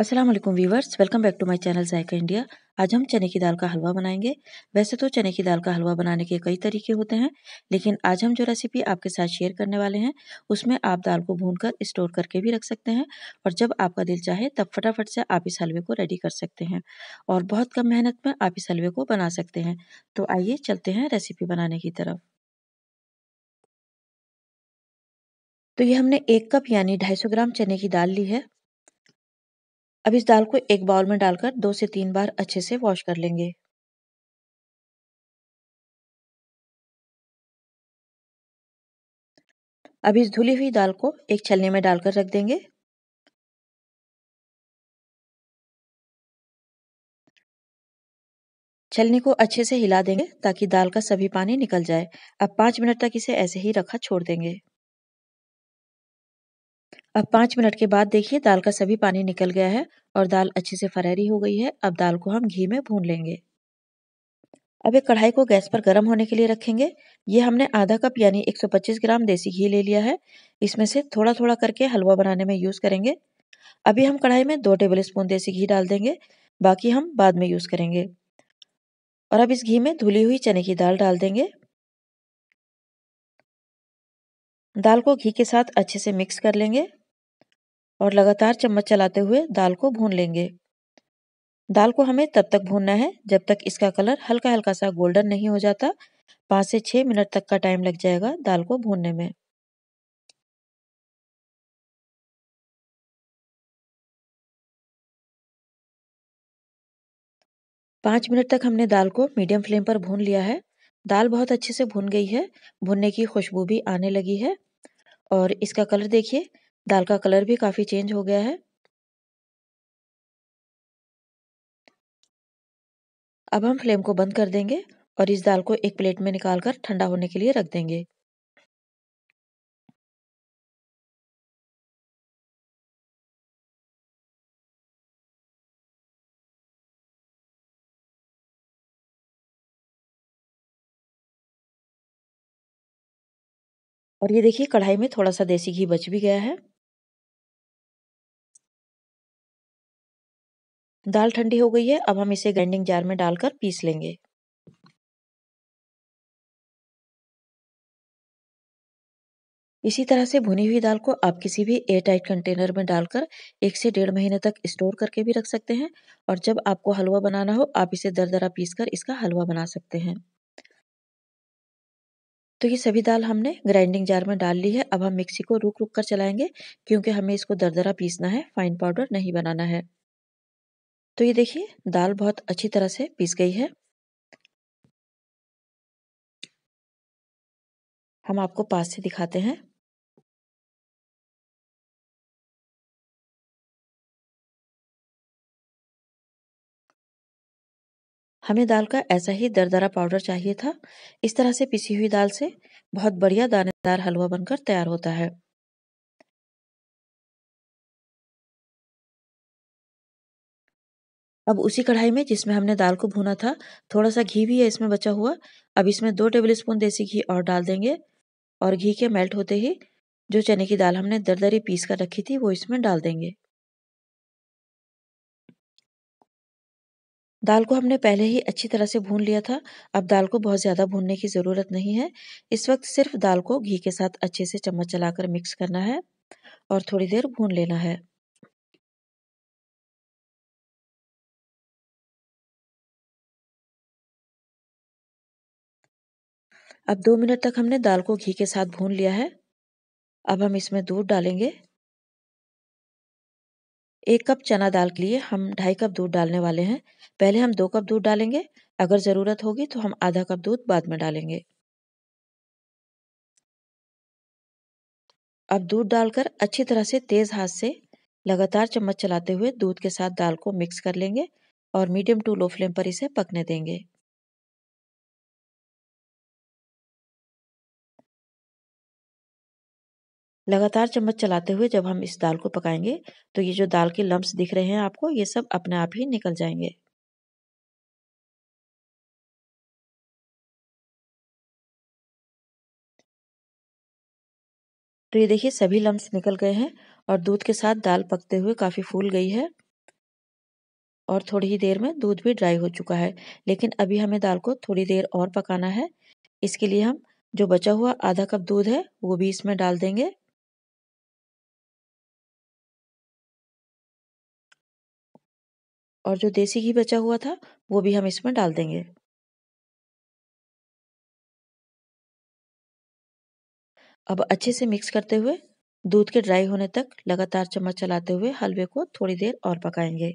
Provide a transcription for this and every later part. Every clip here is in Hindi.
अस्सलाम वालेकुम viewers welcome back to my channel Zaika India आज हम चने की दाल का हलवा बनाएंगे वैसे तो चने की दाल का हलवा बनाने के कई तरीके होते हैं लेकिन आज हम जो रेसिपी आपके साथ शेयर करने वाले हैं उसमें आप दाल को भून कर स्टोर करके भी रख सकते हैं और जब आपका दिल चाहे तब फटाफट से आप इस हलवे को रेडी कर सकते हैं और बहुत कम मेहनत में आप इस हलवे को बना सकते हैं तो आइए चलते हैं रेसिपी बनाने की तरफ तो ये हमने एक कप यानी 250 ग्राम चने की दाल ली है अब इस दाल को एक बाउल में डालकर दो से तीन बार अच्छे से वॉश कर लेंगे अब इस धुली हुई दाल को एक छलनी में डालकर रख देंगे छलनी को अच्छे से हिला देंगे ताकि दाल का सभी पानी निकल जाए अब पाँच मिनट तक इसे ऐसे ही रखा छोड़ देंगे अब पाँच मिनट के बाद देखिए दाल का सभी पानी निकल गया है और दाल अच्छे से फरहरी हो गई है अब दाल को हम घी में भून लेंगे अब एक कढ़ाई को गैस पर गर्म होने के लिए रखेंगे ये हमने आधा कप यानी 125 ग्राम देसी घी ले लिया है इसमें से थोड़ा थोड़ा करके हलवा बनाने में यूज़ करेंगे अभी हम कढ़ाई में दो टेबल स्पून देसी घी डाल देंगे बाकी हम बाद में यूज़ करेंगे और अब इस घी में धुली हुई चने की दाल डाल देंगे दाल को घी के साथ अच्छे से मिक्स कर लेंगे और लगातार चम्मच चलाते हुए दाल को भून लेंगे दाल को हमें तब तक भूनना है जब तक इसका कलर हल्का हल्का सा गोल्डन नहीं हो जाता पाँच से छः मिनट तक का टाइम लग जाएगा दाल को भूनने में पाँच मिनट तक हमने दाल को मीडियम फ्लेम पर भून लिया है दाल बहुत अच्छे से भून गई है भुनने की खुशबू भी आने लगी है और इसका कलर देखिए दाल का कलर भी काफ़ी चेंज हो गया है अब हम फ्लेम को बंद कर देंगे और इस दाल को एक प्लेट में निकाल कर ठंडा होने के लिए रख देंगे और ये देखिए कढ़ाई में थोड़ा सा देसी घी बच भी गया है दाल ठंडी हो गई है अब हम इसे ग्राइंडिंग जार में डालकर पीस लेंगे इसी तरह से भुनी हुई दाल को आप किसी भी एयर टाइट कंटेनर में डालकर एक से डेढ़ महीने तक स्टोर करके भी रख सकते हैं और जब आपको हलवा बनाना हो आप इसे दरदरा पीस कर इसका हलवा बना सकते हैं तो ये सभी दाल हमने ग्राइंडिंग जार में डाल ली है अब हम मिक्सी को रुक रुक कर चलाएंगे क्योंकि हमें इसको दरदरा पीसना है फाइन पाउडर नहीं बनाना है तो ये देखिए दाल बहुत अच्छी तरह से पीस गई है हम आपको पास से दिखाते हैं हमें दाल का ऐसा ही दरदरा पाउडर चाहिए था इस तरह से पिसी हुई दाल से बहुत बढ़िया दानेदार हलवा बनकर तैयार होता है अब उसी कढ़ाई में जिसमें हमने दाल को भूना था थोड़ा सा घी भी है इसमें बचा हुआ अब इसमें दो टेबल स्पून देसी घी और डाल देंगे और घी के मेल्ट होते ही जो चने की दाल हमने दरदरी पीस कर रखी थी वो इसमें डाल देंगे दाल को हमने पहले ही अच्छी तरह से भून लिया था अब दाल को बहुत ज़्यादा भूनने की ज़रूरत नहीं है इस वक्त सिर्फ दाल को घी के साथ अच्छे से चम्मच चलाकर मिक्स करना है और थोड़ी देर भून लेना है अब दो मिनट तक हमने दाल को घी के साथ भून लिया है अब हम इसमें दूध डालेंगे एक कप चना दाल के लिए हम ढाई कप दूध डालने वाले हैं पहले हम दो कप दूध डालेंगे अगर ज़रूरत होगी तो हम आधा कप दूध बाद में डालेंगे अब दूध डालकर अच्छी तरह से तेज़ हाथ से लगातार चम्मच चलाते हुए दूध के साथ दाल को मिक्स कर लेंगे और मीडियम टू लो फ्लेम पर इसे पकने देंगे लगातार चम्मच चलाते हुए जब हम इस दाल को पकाएंगे तो ये जो दाल के लम्ब्स दिख रहे हैं आपको ये सब अपने आप ही निकल जाएंगे तो ये देखिए सभी लम्ब्स निकल गए हैं और दूध के साथ दाल पकते हुए काफ़ी फूल गई है और थोड़ी ही देर में दूध भी ड्राई हो चुका है लेकिन अभी हमें दाल को थोड़ी देर और पकाना है इसके लिए हम जो बचा हुआ आधा कप दूध है वो भी इसमें डाल देंगे और जो देसी घी बचा हुआ था वो भी हम इसमें डाल देंगे अब अच्छे से मिक्स करते हुए दूध के ड्राई होने तक लगातार चम्मच चलाते हुए हलवे को थोड़ी देर और पकाएंगे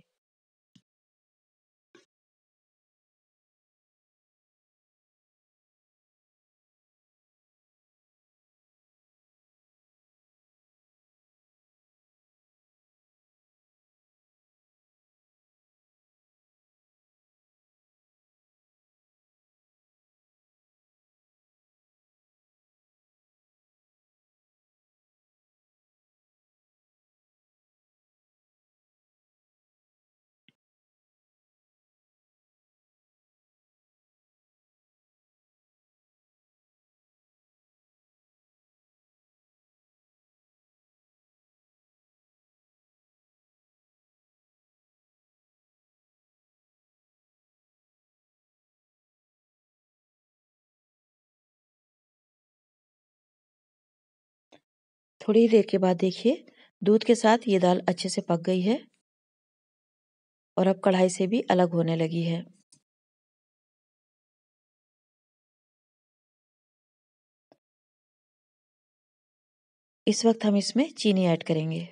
थोड़ी देर के बाद देखिए दूध के साथ ये दाल अच्छे से पक गई है और अब कढ़ाई से भी अलग होने लगी है इस वक्त हम इसमें चीनी ऐड करेंगे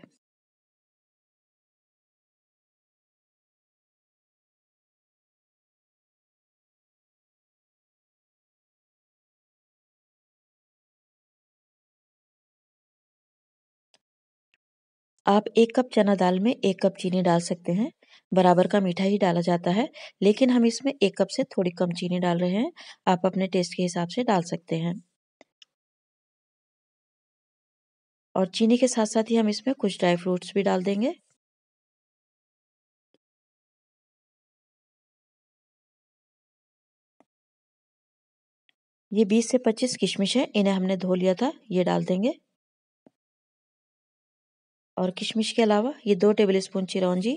आप एक कप चना दाल में एक कप चीनी डाल सकते हैं बराबर का मीठा ही डाला जाता है लेकिन हम इसमें एक कप से थोड़ी कम चीनी डाल रहे हैं आप अपने टेस्ट के हिसाब से डाल सकते हैं और चीनी के साथ साथ ही हम इसमें कुछ ड्राई फ्रूट्स भी डाल देंगे ये 20 से 25 किशमिश है इन्हें हमने धो लिया था ये डाल देंगे और किशमिश के अलावा ये दो टेबलस्पून चिरौंजी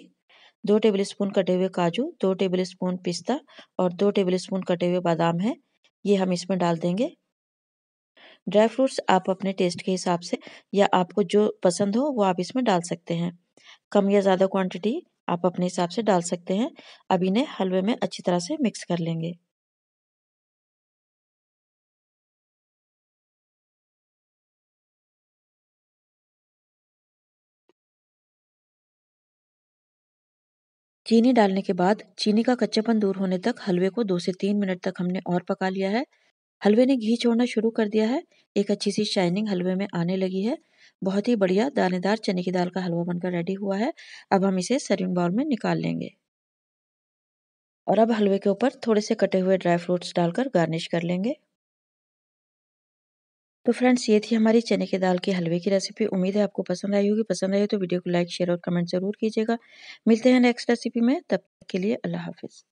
दो टेबलस्पून कटे हुए काजू दो टेबलस्पून पिस्ता और दो टेबलस्पून कटे हुए बादाम है ये हम इसमें डाल देंगे ड्राई फ्रूट्स आप अपने टेस्ट के हिसाब से या आपको जो पसंद हो वो आप इसमें डाल सकते हैं कम या ज़्यादा क्वांटिटी आप अपने हिसाब से डाल सकते हैं अब इन्हें हलवे में अच्छी तरह से मिक्स कर लेंगे चीनी डालने के बाद चीनी का कच्चापन दूर होने तक हलवे को दो से तीन मिनट तक हमने और पका लिया है हलवे ने घी छोड़ना शुरू कर दिया है एक अच्छी सी शाइनिंग हलवे में आने लगी है बहुत ही बढ़िया दानेदार चने की दाल का हलवा बनकर रेडी हुआ है अब हम इसे सर्विंग बाउल में निकाल लेंगे और अब हलवे के ऊपर थोड़े से कटे हुए ड्राई फ्रूट्स डालकर गार्निश कर लेंगे तो फ्रेंड्स ये थी हमारी चने के दाल के हलवे की रेसिपी उम्मीद है आपको पसंद आई होगी पसंद आई हो तो वीडियो को लाइक शेयर और कमेंट ज़रूर कीजिएगा मिलते हैं नेक्स्ट रेसिपी में तब तक के लिए अल्लाह हाफिज़